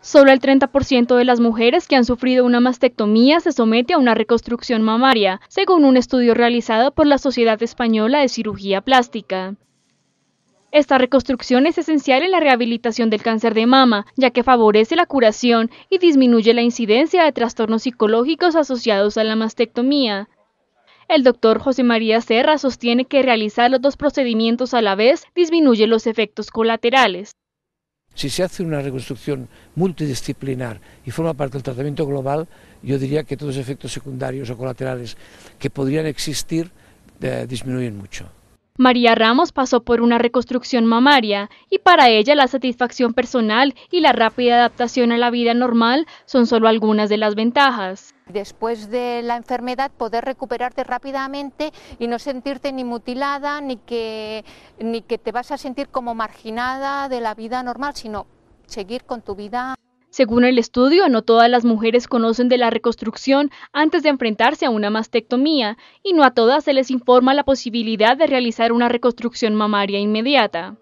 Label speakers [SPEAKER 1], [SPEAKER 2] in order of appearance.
[SPEAKER 1] Solo el 30% de las mujeres que han sufrido una mastectomía se somete a una reconstrucción mamaria, según un estudio realizado por la Sociedad Española de Cirugía Plástica. Esta reconstrucción es esencial en la rehabilitación del cáncer de mama, ya que favorece la curación y disminuye la incidencia de trastornos psicológicos asociados a la mastectomía. El doctor José María Serra sostiene que realizar los dos procedimientos a la vez disminuye los efectos colaterales.
[SPEAKER 2] Si se hace una reconstrucción multidisciplinar y forma parte del tratamiento global, yo diría que todos los efectos secundarios o colaterales que podrían existir eh, disminuyen mucho.
[SPEAKER 1] María Ramos pasó por una reconstrucción mamaria y para ella la satisfacción personal y la rápida adaptación a la vida normal son solo algunas de las ventajas después
[SPEAKER 3] de la enfermedad poder recuperarte rápidamente y no sentirte ni mutilada ni que, ni que te vas a sentir como marginada de la vida normal, sino
[SPEAKER 1] seguir con tu vida. Según el estudio, no todas las mujeres conocen de la reconstrucción antes de enfrentarse a una mastectomía y no a todas se les informa la posibilidad de realizar una reconstrucción mamaria inmediata.